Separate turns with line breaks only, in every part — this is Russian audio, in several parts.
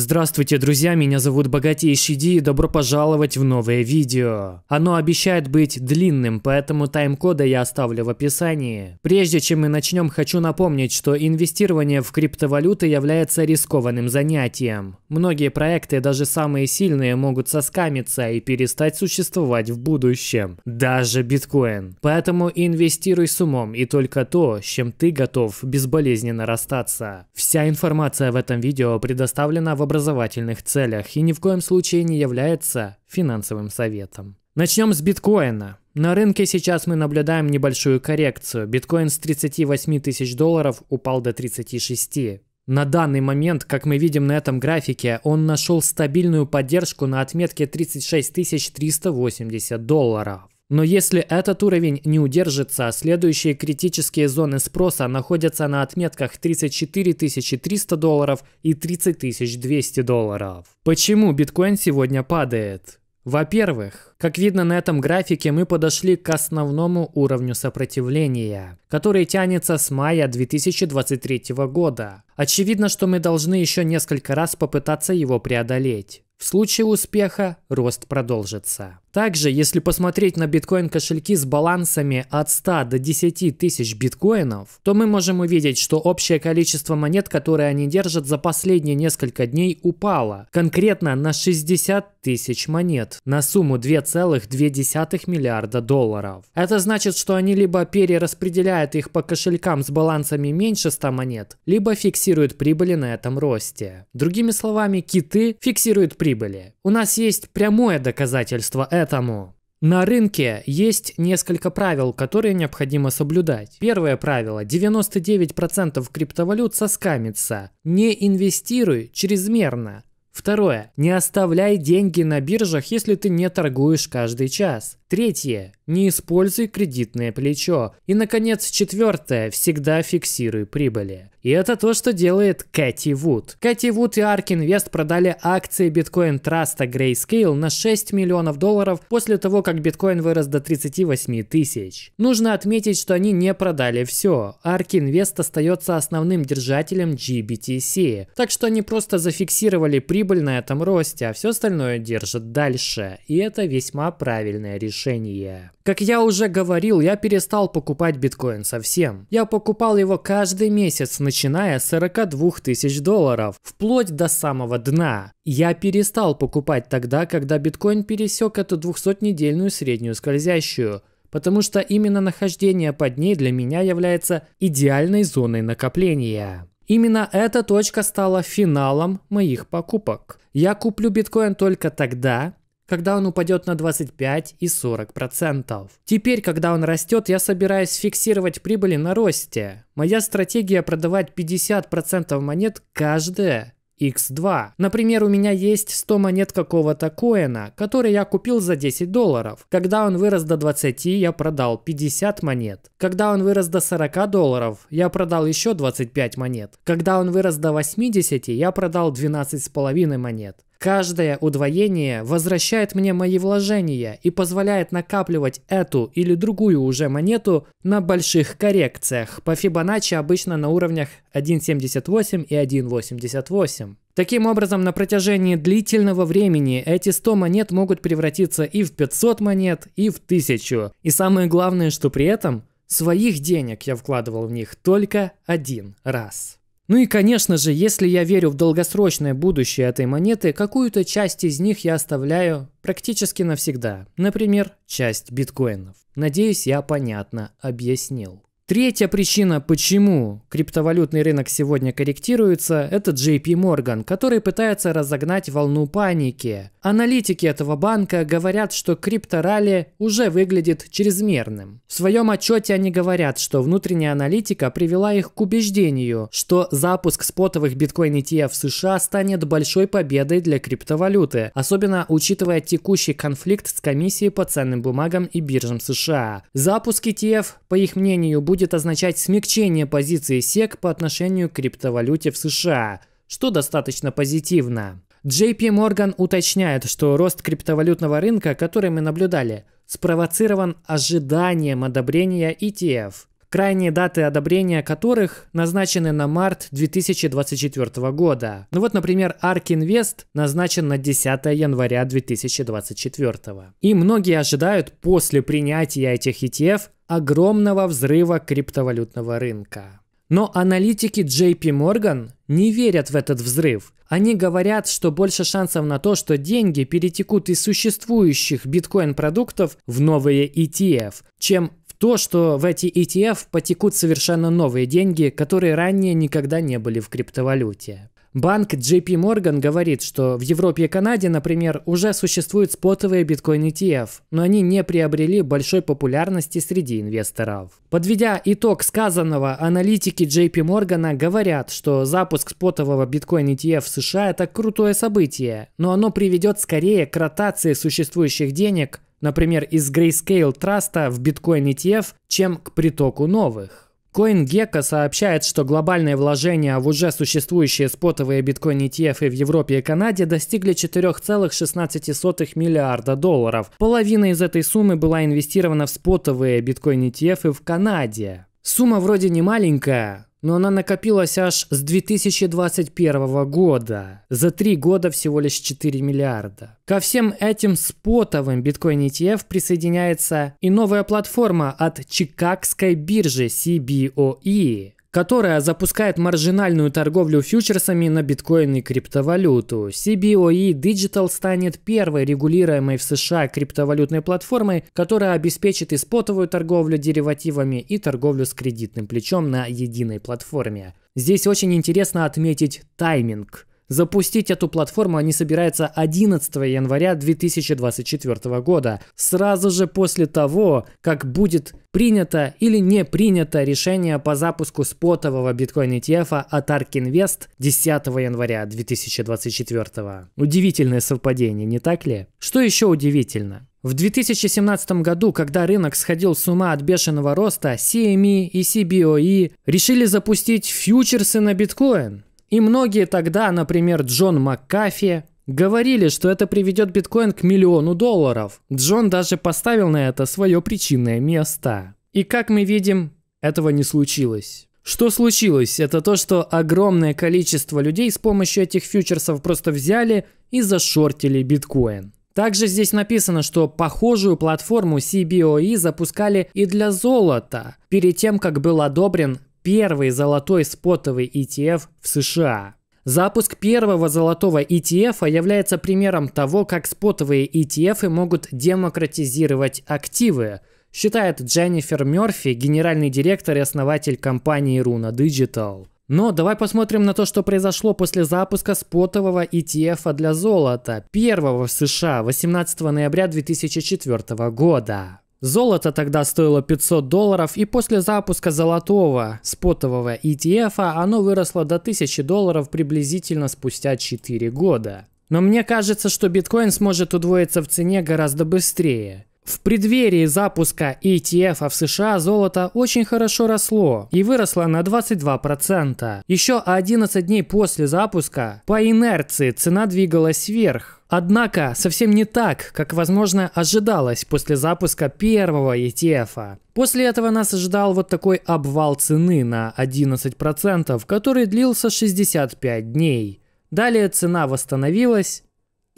Здравствуйте, друзья, меня зовут Богатейший Ди и добро пожаловать в новое видео. Оно обещает быть длинным, поэтому тайм-кода я оставлю в описании. Прежде чем мы начнем, хочу напомнить, что инвестирование в криптовалюты является рискованным занятием. Многие проекты, даже самые сильные, могут соскамиться и перестать существовать в будущем. Даже биткоин. Поэтому инвестируй с умом и только то, с чем ты готов безболезненно расстаться. Вся информация в этом видео предоставлена в образовательных целях и ни в коем случае не является финансовым советом. Начнем с биткоина. На рынке сейчас мы наблюдаем небольшую коррекцию. Биткоин с 38 тысяч долларов упал до 36. На данный момент, как мы видим на этом графике, он нашел стабильную поддержку на отметке 36 380 долларов. Но если этот уровень не удержится, следующие критические зоны спроса находятся на отметках 34 300 долларов и 30 200 долларов. Почему биткоин сегодня падает? Во-первых, как видно на этом графике, мы подошли к основному уровню сопротивления, который тянется с мая 2023 года. Очевидно, что мы должны еще несколько раз попытаться его преодолеть. В случае успеха рост продолжится. Также, если посмотреть на биткоин-кошельки с балансами от 100 до 10 тысяч биткоинов, то мы можем увидеть, что общее количество монет, которые они держат за последние несколько дней, упало. Конкретно на 60 тысяч монет, на сумму 2,2 миллиарда долларов. Это значит, что они либо перераспределяют их по кошелькам с балансами меньше 100 монет, либо фиксируют прибыли на этом росте. Другими словами, киты фиксируют прибыли. У нас есть прямое доказательство этому. На рынке есть несколько правил, которые необходимо соблюдать. Первое правило. 99% криптовалют соскамится. Не инвестируй чрезмерно. Второе. Не оставляй деньги на биржах, если ты не торгуешь каждый час. Третье. Не используй кредитное плечо. И, наконец, четвертое. Всегда фиксируй прибыли. И это то, что делает Кэти Вуд. Кэти Вуд и Арк Инвест продали акции биткоин траста Grayscale на 6 миллионов долларов после того, как биткоин вырос до 38 тысяч. Нужно отметить, что они не продали все. Арк Инвест остается основным держателем GBTC, так что они просто зафиксировали прибыль на этом росте, а все остальное держат дальше. И это весьма правильное решение. Как я уже говорил, я перестал покупать биткоин совсем. Я покупал его каждый месяц, начиная начиная с 42 тысяч долларов, вплоть до самого дна. Я перестал покупать тогда, когда биткоин пересек эту 200-недельную среднюю скользящую – потому что именно нахождение под ней для меня является идеальной зоной накопления. Именно эта точка стала финалом моих покупок. Я куплю биткоин только тогда, когда он упадет на 25 и 40%. процентов. Теперь, когда он растет, я собираюсь фиксировать прибыли на росте. Моя стратегия продавать 50% процентов монет каждая X2. Например, у меня есть 100 монет какого-то коина, который я купил за 10 долларов. Когда он вырос до 20, я продал 50 монет. Когда он вырос до 40 долларов, я продал еще 25 монет. Когда он вырос до 80, я продал 12,5 монет. Каждое удвоение возвращает мне мои вложения и позволяет накапливать эту или другую уже монету на больших коррекциях. По Fibonacci обычно на уровнях 1.78 и 1.88. Таким образом, на протяжении длительного времени эти 100 монет могут превратиться и в 500 монет, и в 1000. И самое главное, что при этом Своих денег я вкладывал в них только один раз. Ну и, конечно же, если я верю в долгосрочное будущее этой монеты, какую-то часть из них я оставляю практически навсегда. Например, часть биткоинов. Надеюсь, я понятно объяснил. Третья причина, почему криптовалютный рынок сегодня корректируется, это JP Morgan, который пытается разогнать волну паники. Аналитики этого банка говорят, что крипторалли уже выглядит чрезмерным. В своем отчете они говорят, что внутренняя аналитика привела их к убеждению, что запуск спотовых биткоин ETF в США станет большой победой для криптовалюты, особенно учитывая текущий конфликт с комиссией по ценным бумагам и биржам США. Запуск ETF, по их мнению, будет будет означать смягчение позиции SEC по отношению к криптовалюте в США, что достаточно позитивно. JP Morgan уточняет, что рост криптовалютного рынка, который мы наблюдали, спровоцирован ожиданием одобрения ETF, крайние даты одобрения которых назначены на март 2024 года. Ну вот, например, ARK Invest назначен на 10 января 2024. И многие ожидают после принятия этих ETF огромного взрыва криптовалютного рынка. Но аналитики JP Morgan не верят в этот взрыв. Они говорят, что больше шансов на то, что деньги перетекут из существующих биткоин-продуктов в новые ETF, чем в то, что в эти ETF потекут совершенно новые деньги, которые ранее никогда не были в криптовалюте. Банк JP Morgan говорит, что в Европе и Канаде, например, уже существуют спотовые биткоин ETF, но они не приобрели большой популярности среди инвесторов. Подведя итог сказанного, аналитики JP Morgan говорят, что запуск спотового биткоин ETF в США это крутое событие, но оно приведет скорее к ротации существующих денег, например, из Grayscale Trust в биткоин ETF, чем к притоку новых. CoinGecko сообщает, что глобальные вложения в уже существующие спотовые биткоин ETF в Европе и Канаде достигли 4,16 миллиарда долларов. Половина из этой суммы была инвестирована в спотовые биткоин ETF в Канаде. Сумма вроде не маленькая, но она накопилась аж с 2021 года. За три года всего лишь 4 миллиарда. Ко всем этим спотовым биткоин ETF присоединяется и новая платформа от Чикагской биржи CBOE, которая запускает маржинальную торговлю фьючерсами на биткоин и криптовалюту. CBOE Digital станет первой регулируемой в США криптовалютной платформой, которая обеспечит и спотовую торговлю деривативами, и торговлю с кредитным плечом на единой платформе. Здесь очень интересно отметить тайминг. Запустить эту платформу они собираются 11 января 2024 года, сразу же после того, как будет принято или не принято решение по запуску спотового биткоин ETF а от ARK Invest 10 января 2024. Удивительное совпадение, не так ли? Что еще удивительно? В 2017 году, когда рынок сходил с ума от бешеного роста, CME эм и CBOE решили запустить фьючерсы на биткоин. И многие тогда, например, Джон Маккафи, говорили, что это приведет биткоин к миллиону долларов. Джон даже поставил на это свое причинное место. И как мы видим, этого не случилось. Что случилось? Это то, что огромное количество людей с помощью этих фьючерсов просто взяли и зашортили биткоин. Также здесь написано, что похожую платформу CBOE запускали и для золота, перед тем, как был одобрен первый золотой спотовый ETF в США. Запуск первого золотого ETF является примером того, как спотовые ETF могут демократизировать активы, считает Дженнифер Мерфи, генеральный директор и основатель компании Runa Digital. Но давай посмотрим на то, что произошло после запуска спотового ETF для золота, первого в США 18 ноября 2004 года. Золото тогда стоило 500 долларов, и после запуска золотого спотового ETF оно выросло до 1000 долларов приблизительно спустя 4 года. Но мне кажется, что биткоин сможет удвоиться в цене гораздо быстрее. В преддверии запуска ETF в США золото очень хорошо росло и выросло на 22%. Еще 11 дней после запуска по инерции цена двигалась вверх, Однако совсем не так, как, возможно, ожидалось после запуска первого ETF. После этого нас ожидал вот такой обвал цены на 11%, который длился 65 дней. Далее цена восстановилась,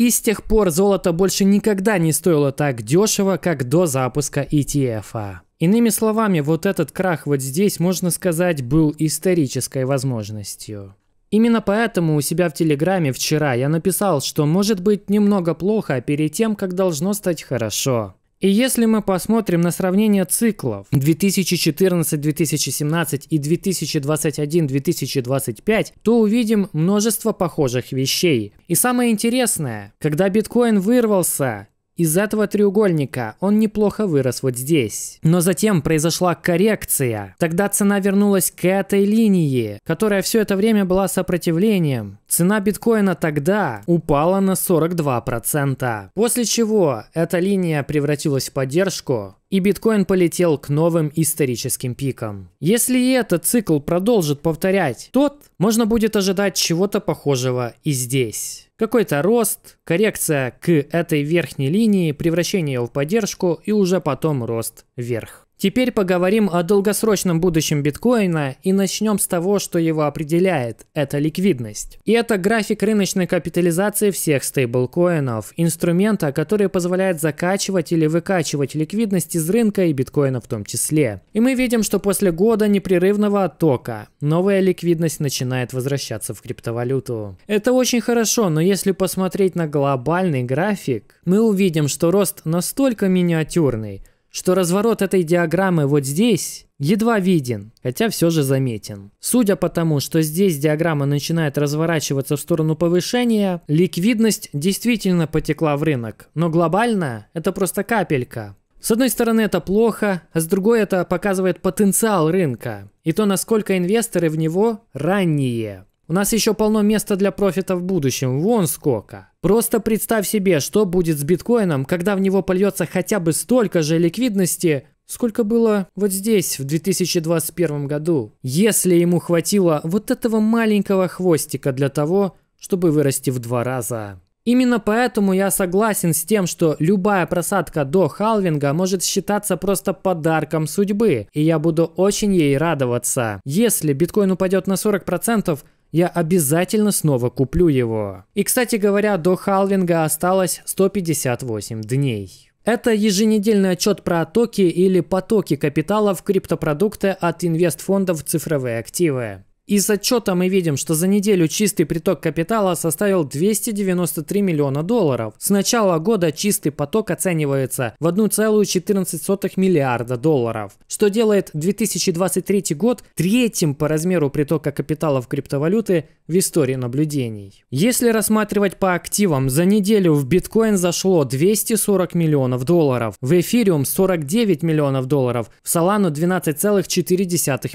и с тех пор золото больше никогда не стоило так дешево, как до запуска ETF. -а. Иными словами, вот этот крах вот здесь, можно сказать, был исторической возможностью. Именно поэтому у себя в Телеграме вчера я написал, что может быть немного плохо перед тем, как должно стать хорошо. И если мы посмотрим на сравнение циклов 2014-2017 и 2021-2025, то увидим множество похожих вещей. И самое интересное, когда биткоин вырвался из этого треугольника он неплохо вырос вот здесь. Но затем произошла коррекция. Тогда цена вернулась к этой линии, которая все это время была сопротивлением. Цена биткоина тогда упала на 42%. После чего эта линия превратилась в поддержку, и биткоин полетел к новым историческим пикам. Если и этот цикл продолжит повторять тот, можно будет ожидать чего-то похожего и здесь. Какой-то рост, коррекция к этой верхней линии, превращение ее в поддержку и уже потом рост вверх. Теперь поговорим о долгосрочном будущем биткоина и начнем с того, что его определяет – это ликвидность. И это график рыночной капитализации всех стейблкоинов, инструмента, который позволяет закачивать или выкачивать ликвидность из рынка и биткоина в том числе. И мы видим, что после года непрерывного оттока новая ликвидность начинает возвращаться в криптовалюту. Это очень хорошо, но если посмотреть на глобальный график, мы увидим, что рост настолько миниатюрный – что разворот этой диаграммы вот здесь едва виден, хотя все же заметен. Судя по тому, что здесь диаграмма начинает разворачиваться в сторону повышения, ликвидность действительно потекла в рынок, но глобально это просто капелька. С одной стороны это плохо, а с другой это показывает потенциал рынка и то, насколько инвесторы в него ранние. У нас еще полно места для профита в будущем, вон сколько. Просто представь себе, что будет с биткоином, когда в него польется хотя бы столько же ликвидности, сколько было вот здесь в 2021 году. Если ему хватило вот этого маленького хвостика для того, чтобы вырасти в два раза. Именно поэтому я согласен с тем, что любая просадка до халвинга может считаться просто подарком судьбы, и я буду очень ей радоваться. Если биткоин упадет на 40%, я обязательно снова куплю его. И, кстати говоря, до халвинга осталось 158 дней. Это еженедельный отчет про токи или потоки капитала в криптопродукты от инвестфондов в цифровые активы. Из отчета мы видим, что за неделю чистый приток капитала составил 293 миллиона долларов. С начала года чистый поток оценивается в 1,14 миллиарда долларов, что делает 2023 год третьим по размеру притока капитала в криптовалюты в истории наблюдений. Если рассматривать по активам, за неделю в биткоин зашло 240 миллионов долларов, в эфириум 49 миллионов долларов, в солану 12,4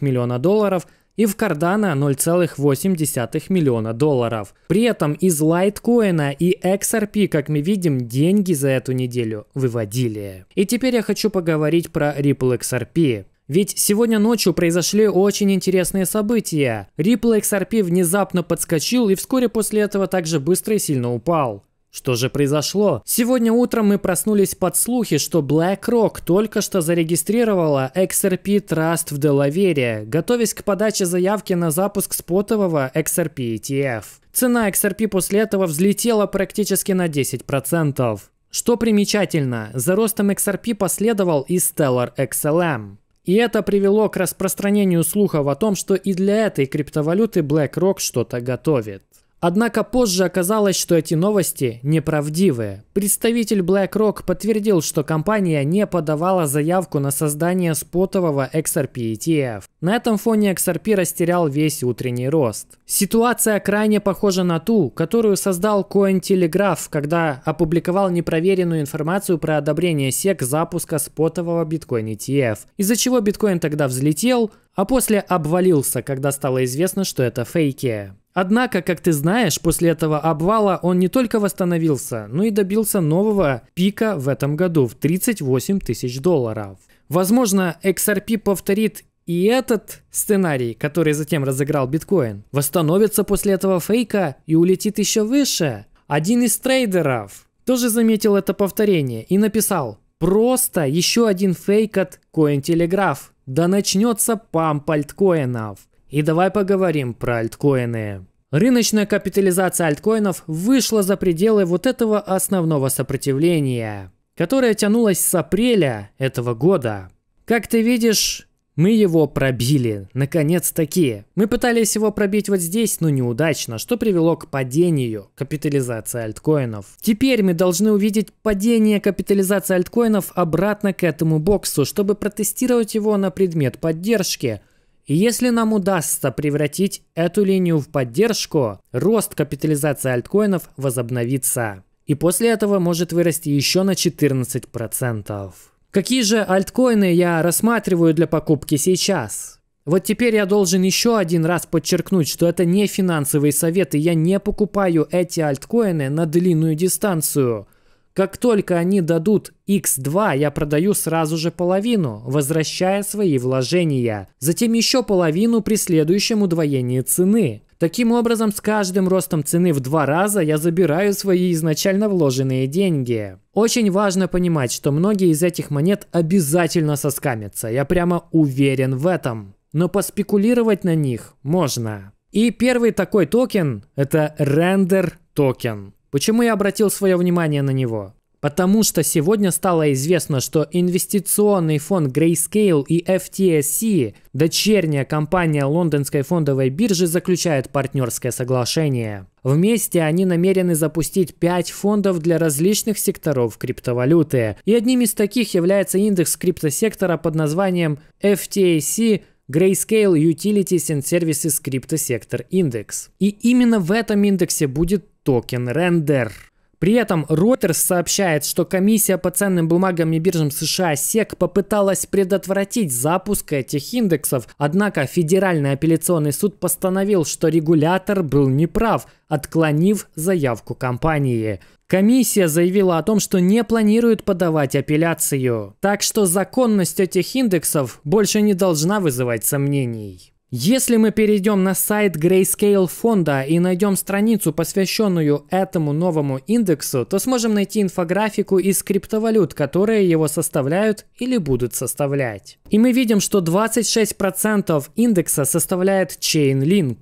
миллиона долларов – и в Кардана 0,8 миллиона долларов. При этом из Лайткоина и XRP, как мы видим, деньги за эту неделю выводили. И теперь я хочу поговорить про Ripple XRP. Ведь сегодня ночью произошли очень интересные события. Ripple XRP внезапно подскочил и вскоре после этого также быстро и сильно упал. Что же произошло? Сегодня утром мы проснулись под слухи, что BlackRock только что зарегистрировала XRP Trust в Делавере, готовясь к подаче заявки на запуск спотового XRP ETF. Цена XRP после этого взлетела практически на 10%. Что примечательно, за ростом XRP последовал и Stellar XLM. И это привело к распространению слухов о том, что и для этой криптовалюты BlackRock что-то готовит. Однако позже оказалось, что эти новости неправдивые. Представитель BlackRock подтвердил, что компания не подавала заявку на создание спотового XRP ETF. На этом фоне XRP растерял весь утренний рост. Ситуация крайне похожа на ту, которую создал Cointelegraph, когда опубликовал непроверенную информацию про одобрение SEC запуска спотового биткоин ETF, из-за чего биткоин тогда взлетел, а после обвалился, когда стало известно, что это фейки. Однако, как ты знаешь, после этого обвала он не только восстановился, но и добился нового пика в этом году в 38 тысяч долларов. Возможно, XRP повторит и этот сценарий, который затем разыграл биткоин, восстановится после этого фейка и улетит еще выше. Один из трейдеров тоже заметил это повторение и написал «Просто еще один фейк от Cointelegraph. Да начнется памп альткоинов». И давай поговорим про альткоины. Рыночная капитализация альткоинов вышла за пределы вот этого основного сопротивления, которое тянулось с апреля этого года. Как ты видишь, мы его пробили, наконец-таки. Мы пытались его пробить вот здесь, но неудачно, что привело к падению капитализации альткоинов. Теперь мы должны увидеть падение капитализации альткоинов обратно к этому боксу, чтобы протестировать его на предмет поддержки – и если нам удастся превратить эту линию в поддержку, рост капитализации альткоинов возобновится. И после этого может вырасти еще на 14%. Какие же альткоины я рассматриваю для покупки сейчас? Вот теперь я должен еще один раз подчеркнуть, что это не финансовые советы, я не покупаю эти альткоины на длинную дистанцию. Как только они дадут X2, я продаю сразу же половину, возвращая свои вложения. Затем еще половину при следующем удвоении цены. Таким образом, с каждым ростом цены в два раза я забираю свои изначально вложенные деньги. Очень важно понимать, что многие из этих монет обязательно соскамятся. Я прямо уверен в этом. Но поспекулировать на них можно. И первый такой токен – это Render токен. Почему я обратил свое внимание на него? Потому что сегодня стало известно, что инвестиционный фонд Grayscale и FTSE, дочерняя компания лондонской фондовой биржи, заключает партнерское соглашение. Вместе они намерены запустить 5 фондов для различных секторов криптовалюты. И одним из таких является индекс криптосектора под названием FTSE Grayscale Utilities and Services Crypto Sector Index. И именно в этом индексе будет токен Render. При этом Reuters сообщает, что комиссия по ценным бумагам и биржам США SEC попыталась предотвратить запуск этих индексов, однако Федеральный апелляционный суд постановил, что регулятор был неправ, отклонив заявку компании. Комиссия заявила о том, что не планирует подавать апелляцию, так что законность этих индексов больше не должна вызывать сомнений. Если мы перейдем на сайт Grayscale фонда и найдем страницу, посвященную этому новому индексу, то сможем найти инфографику из криптовалют, которые его составляют или будут составлять. И мы видим, что 26% индекса составляет Chainlink,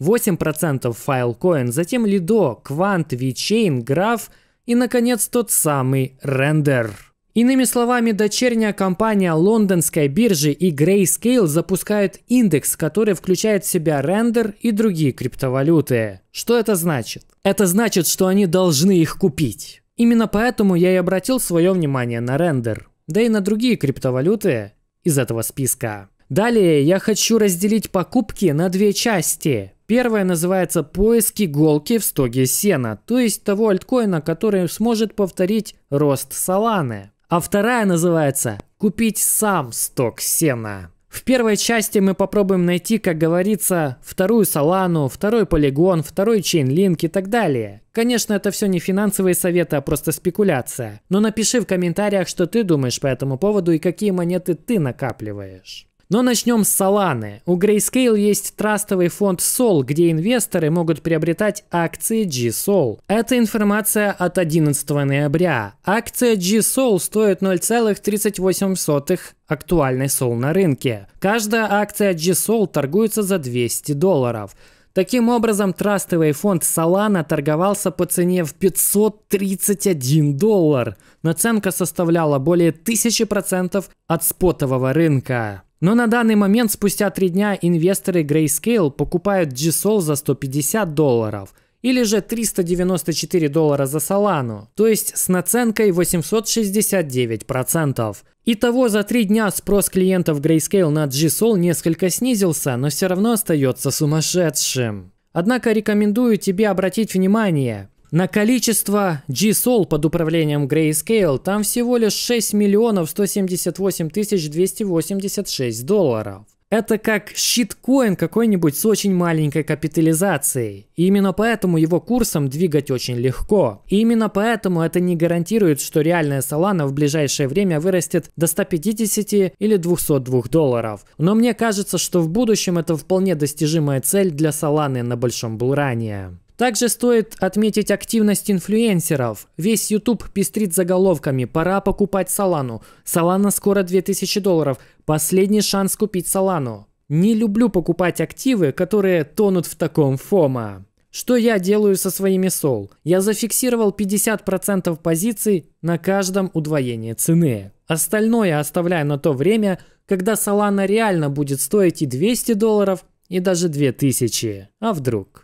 8% Filecoin, затем Lido, Quant, VeChain, Graph и, наконец, тот самый Render. Иными словами, дочерняя компания лондонской биржи и Grayscale запускают индекс, который включает в себя рендер и другие криптовалюты. Что это значит? Это значит, что они должны их купить. Именно поэтому я и обратил свое внимание на рендер, да и на другие криптовалюты из этого списка. Далее я хочу разделить покупки на две части. Первая называется «Поиск иголки в стоге сена», то есть того альткоина, который сможет повторить рост Саланы а вторая называется «Купить сам сток сена». В первой части мы попробуем найти, как говорится, вторую Салану, второй Полигон, второй Чейнлинк и так далее. Конечно, это все не финансовые советы, а просто спекуляция. Но напиши в комментариях, что ты думаешь по этому поводу и какие монеты ты накапливаешь. Но начнем с Solana. У Grayscale есть трастовый фонд Sol, где инвесторы могут приобретать акции G-Sol. Это информация от 11 ноября. Акция G-Sol стоит 0,38 актуальной Sol на рынке. Каждая акция G-Sol торгуется за 200 долларов. Таким образом, трастовый фонд Solana торговался по цене в 531 доллар. Наценка составляла более 1000% от спотового рынка. Но на данный момент, спустя три дня, инвесторы Grayscale покупают GSOL за 150 долларов или же 394 доллара за Solano, то есть с наценкой 869%. Итого за три дня спрос клиентов Grayscale на GSOL несколько снизился, но все равно остается сумасшедшим. Однако рекомендую тебе обратить внимание, на количество G-Sol под управлением Grayscale там всего лишь 6 миллионов 178 тысяч 286 долларов. Это как щиткоин какой-нибудь с очень маленькой капитализацией. И именно поэтому его курсом двигать очень легко. И именно поэтому это не гарантирует, что реальная Solana в ближайшее время вырастет до 150 или 202 долларов. Но мне кажется, что в будущем это вполне достижимая цель для Solana на большом булране. Также стоит отметить активность инфлюенсеров. Весь YouTube пестрит заголовками «Пора покупать Солану», «Солана скоро 2000 долларов», «Последний шанс купить Солану». Не люблю покупать активы, которые тонут в таком фома. Что я делаю со своими сол? Я зафиксировал 50% позиций на каждом удвоении цены. Остальное оставляю на то время, когда Solana реально будет стоить и 200 долларов, и даже 2000. А вдруг?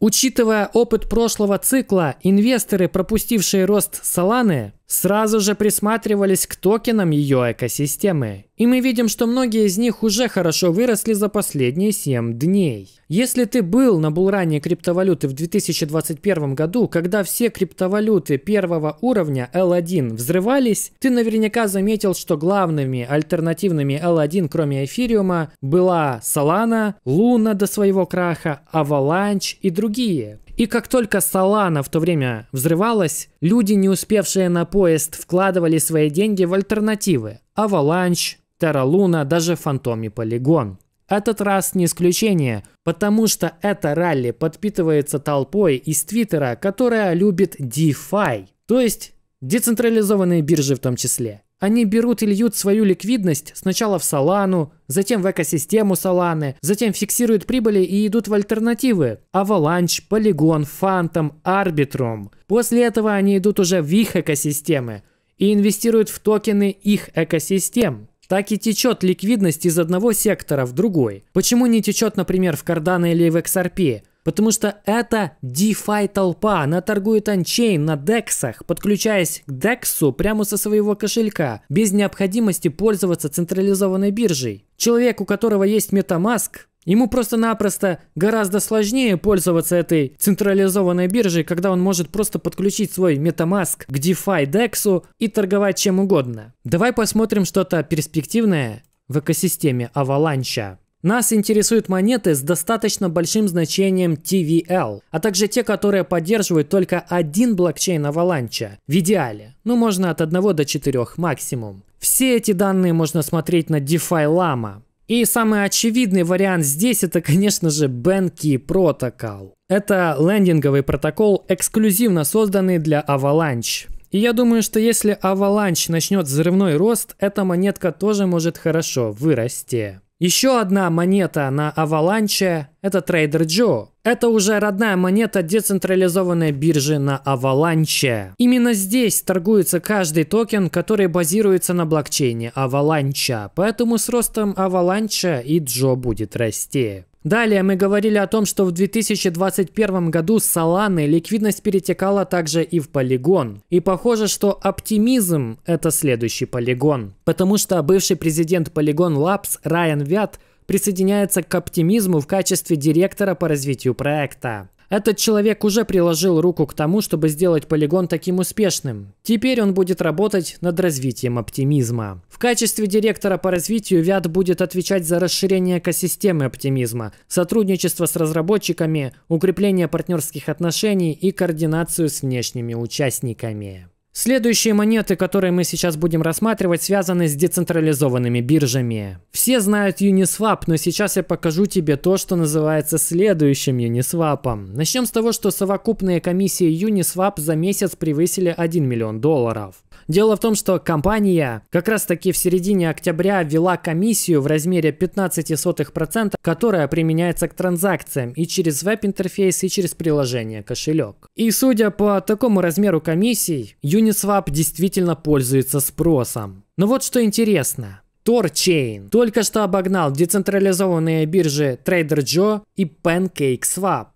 Учитывая опыт прошлого цикла, инвесторы, пропустившие рост Solana, сразу же присматривались к токенам ее экосистемы. И мы видим, что многие из них уже хорошо выросли за последние 7 дней. Если ты был на булране криптовалюты в 2021 году, когда все криптовалюты первого уровня L1 взрывались, ты наверняка заметил, что главными альтернативными L1, кроме эфириума, была Solana, Луна до своего краха, Avalanche и другие. И как только Салана в то время взрывалась, люди, не успевшие на поезд, вкладывали свои деньги в альтернативы – Аваланч, Терралуна, даже Фантом и Полигон. Этот раз не исключение, потому что это ралли подпитывается толпой из Твиттера, которая любит DeFi, то есть децентрализованные биржи в том числе. Они берут и льют свою ликвидность сначала в Солану, затем в экосистему Соланы, затем фиксируют прибыли и идут в альтернативы – Аваланч, Полигон, Фантом, Arbitrum. После этого они идут уже в их экосистемы и инвестируют в токены их экосистем. Так и течет ликвидность из одного сектора в другой. Почему не течет, например, в Cardano или в XRP? Потому что это DeFi толпа, она торгует анчейн на дексах, подключаясь к дексу прямо со своего кошелька, без необходимости пользоваться централизованной биржей. Человек, у которого есть MetaMask, Ему просто-напросто гораздо сложнее пользоваться этой централизованной биржей, когда он может просто подключить свой MetaMask к DeFi DEX и торговать чем угодно. Давай посмотрим что-то перспективное в экосистеме Avalanche. Нас интересуют монеты с достаточно большим значением TVL, а также те, которые поддерживают только один блокчейн Avalanche, в идеале. Ну, можно от 1 до 4 максимум. Все эти данные можно смотреть на DeFi Llama. И самый очевидный вариант здесь это, конечно же, Benki Protocol. Это лендинговый протокол, эксклюзивно созданный для Avalanche. И я думаю, что если Avalanche начнет взрывной рост, эта монетка тоже может хорошо вырасти. Еще одна монета на Аваланче – это Trader Joe. Это уже родная монета децентрализованной биржи на Аваланче. Именно здесь торгуется каждый токен, который базируется на блокчейне Аваланча, поэтому с ростом Аваланча и Джо будет расти. Далее мы говорили о том, что в 2021 году с Solana ликвидность перетекала также и в полигон. И похоже, что оптимизм – это следующий полигон. Потому что бывший президент Полигон Лапс Райан Вят присоединяется к оптимизму в качестве директора по развитию проекта. Этот человек уже приложил руку к тому, чтобы сделать полигон таким успешным. Теперь он будет работать над развитием оптимизма. В качестве директора по развитию Вят будет отвечать за расширение экосистемы оптимизма, сотрудничество с разработчиками, укрепление партнерских отношений и координацию с внешними участниками. Следующие монеты, которые мы сейчас будем рассматривать, связаны с децентрализованными биржами. Все знают Uniswap, но сейчас я покажу тебе то, что называется следующим Uniswap. Начнем с того, что совокупные комиссии Uniswap за месяц превысили 1 миллион долларов. Дело в том, что компания как раз таки в середине октября ввела комиссию в размере 15%, которая применяется к транзакциям и через веб-интерфейс, и через приложение кошелек. И судя по такому размеру комиссий, Uniswap действительно пользуется спросом. Но вот что интересно. TorChain только что обогнал децентрализованные биржи Trader Joe и PancakeSwap.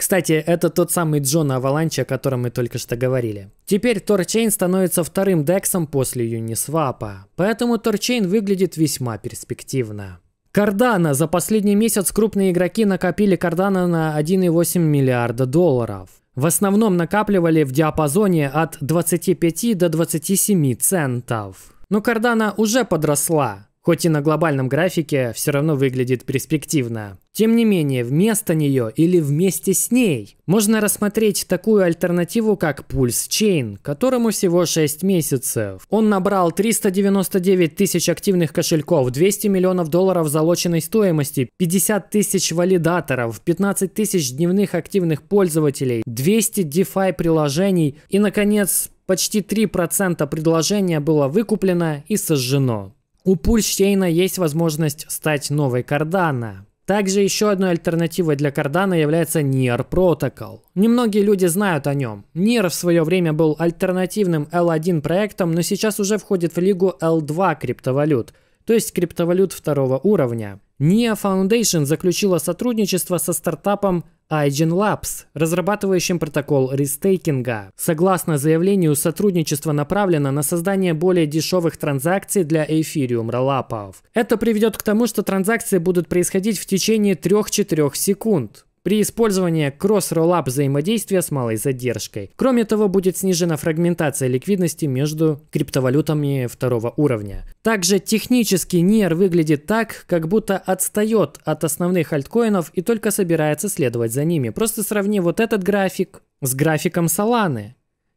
Кстати, это тот самый Джон Аваланч, о котором мы только что говорили. Теперь Торчейн становится вторым дексом после Юнисвапа, поэтому Торчейн выглядит весьма перспективно. Кардана. За последний месяц крупные игроки накопили Кардана на 1,8 миллиарда долларов. В основном накапливали в диапазоне от 25 до 27 центов. Но Кардана уже подросла, хоть и на глобальном графике все равно выглядит перспективно. Тем не менее, вместо нее или вместе с ней можно рассмотреть такую альтернативу, как Pulse Chain, которому всего 6 месяцев. Он набрал 399 тысяч активных кошельков, 200 миллионов долларов залоченной стоимости, 50 тысяч валидаторов, 15 тысяч дневных активных пользователей, 200 DeFi приложений и, наконец, почти 3% предложения было выкуплено и сожжено. У Pulse Chain есть возможность стать новой Кардана. Также еще одной альтернативой для кардана является NIR Protocol. Немногие люди знают о нем. NIR в свое время был альтернативным L1 проектом, но сейчас уже входит в лигу L2 криптовалют – то есть криптовалют второго уровня. NIA Foundation заключила сотрудничество со стартапом Айджин Labs, разрабатывающим протокол рестейкинга. Согласно заявлению, сотрудничество направлено на создание более дешевых транзакций для эфириум роллапов. Это приведет к тому, что транзакции будут происходить в течение 3-4 секунд. При использовании кросс-роллап взаимодействия с малой задержкой. Кроме того, будет снижена фрагментация ликвидности между криптовалютами второго уровня. Также технически NIR выглядит так, как будто отстает от основных альткоинов и только собирается следовать за ними. Просто сравни вот этот график с графиком Solana.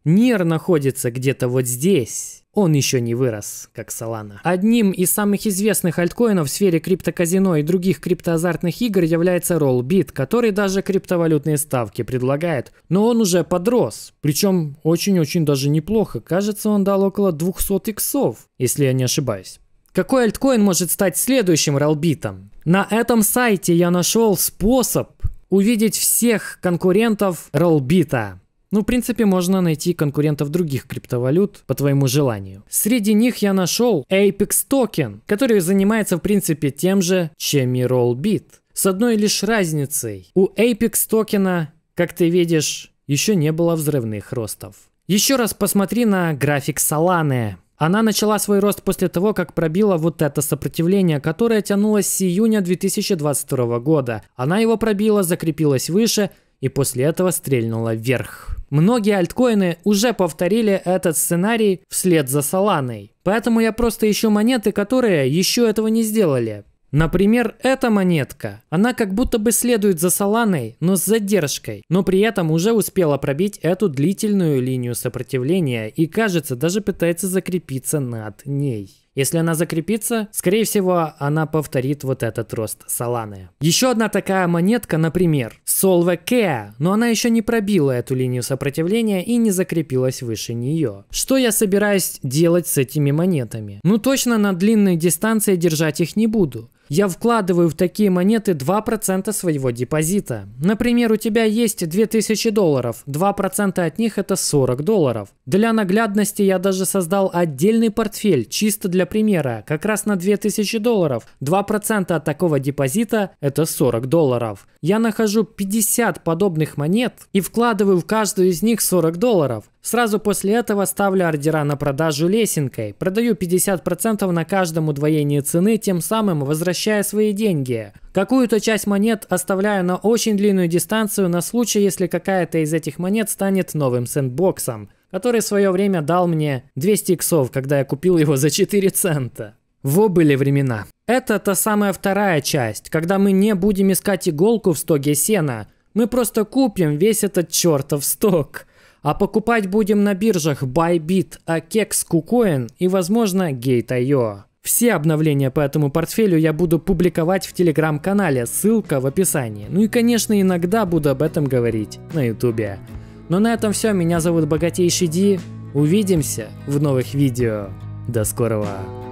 Нир находится где-то вот здесь. Он еще не вырос, как Solana. Одним из самых известных альткоинов в сфере криптоказино и других криптоазартных игр является Rollbit, который даже криптовалютные ставки предлагает. Но он уже подрос. Причем очень-очень даже неплохо. Кажется, он дал около 200 иксов, если я не ошибаюсь. Какой альткоин может стать следующим Rollbitом? На этом сайте я нашел способ увидеть всех конкурентов Rollbit'а. Ну, в принципе, можно найти конкурентов других криптовалют по твоему желанию. Среди них я нашел Apex Token, который занимается, в принципе, тем же, чем и Rollbit. С одной лишь разницей. У Apex токена, как ты видишь, еще не было взрывных ростов. Еще раз посмотри на график Solana. Она начала свой рост после того, как пробила вот это сопротивление, которое тянулось с июня 2022 года. Она его пробила, закрепилась выше и после этого стрельнула вверх. Многие альткоины уже повторили этот сценарий вслед за Соланой, поэтому я просто ищу монеты, которые еще этого не сделали. Например, эта монетка. Она как будто бы следует за Соланой, но с задержкой, но при этом уже успела пробить эту длительную линию сопротивления и, кажется, даже пытается закрепиться над ней. Если она закрепится, скорее всего, она повторит вот этот рост Соланы. Еще одна такая монетка, например, Солва Кеа, но она еще не пробила эту линию сопротивления и не закрепилась выше нее. Что я собираюсь делать с этими монетами? Ну точно на длинной дистанции держать их не буду. Я вкладываю в такие монеты 2% своего депозита. Например, у тебя есть 2000 долларов, 2% от них это 40 долларов. Для наглядности я даже создал отдельный портфель, чисто для примера, как раз на 2000 долларов. 2% от такого депозита это 40 долларов. Я нахожу 50 подобных монет и вкладываю в каждую из них 40 долларов. Сразу после этого ставлю ордера на продажу лесенкой, продаю 50% на каждом удвоении цены, тем самым возвращая свои деньги. Какую-то часть монет оставляю на очень длинную дистанцию на случай, если какая-то из этих монет станет новым сэндбоксом, который в свое время дал мне 200 иксов, когда я купил его за 4 цента. Во были времена. Это та самая вторая часть, когда мы не будем искать иголку в стоге сена, мы просто купим весь этот чертов сток – а покупать будем на биржах Bybit, Akex, KuCoin и, возможно, Gate.io. Все обновления по этому портфелю я буду публиковать в телеграм-канале, ссылка в описании. Ну и, конечно, иногда буду об этом говорить на ютубе. Но на этом все, меня зовут Богатейший Ди, увидимся в новых видео. До скорого!